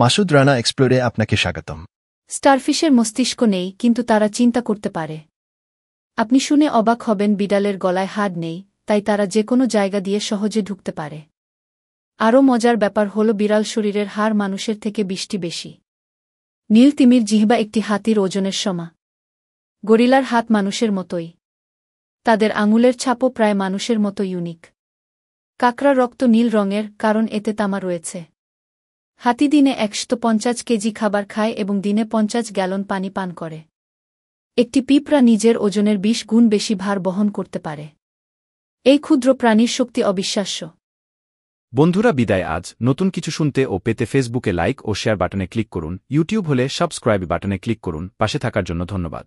মাসুদ রানা এক্সপ্লোরে আপনাকে স্বাগতম স্টারফিশের মস্তিষ্ক নেই কিন্তু তারা চিন্তা করতে পারে আপনি শুনে অবাক হবেন বিড়ালের গলায় হাড় নেই তাই তারা যে কোনো জায়গা দিয়ে সহজে ঢুকতে পারে আরও মজার ব্যাপার হল বিড়াল শরীরের হাড় মানুষের থেকে বৃষ্টি বেশি নীল তিমির জিহবা একটি হাতির ওজনের সমা গরিলার হাত মানুষের মতোই তাদের আঙুলের ছাপও প্রায় মানুষের মতো ইউনিক কাকরা রক্ত নীল রঙের কারণ এতে তামা রয়েছে হাতি দিনে একশত পঞ্চাশ কেজি খাবার খায় এবং দিনে পঞ্চাশ গ্যালন পানি পান করে একটি পিঁপড়া নিজের ওজনের বিশ গুণ বেশি ভার বহন করতে পারে এই ক্ষুদ্র প্রাণীর শক্তি অবিশ্বাস্য বন্ধুরা বিদায় আজ নতুন কিছু শুনতে ও পেতে ফেসবুকে লাইক ও শেয়ার বাটনে ক্লিক করুন ইউটিউব হলে সাবস্ক্রাইব বাটনে ক্লিক করুন পাশে থাকার জন্য ধন্যবাদ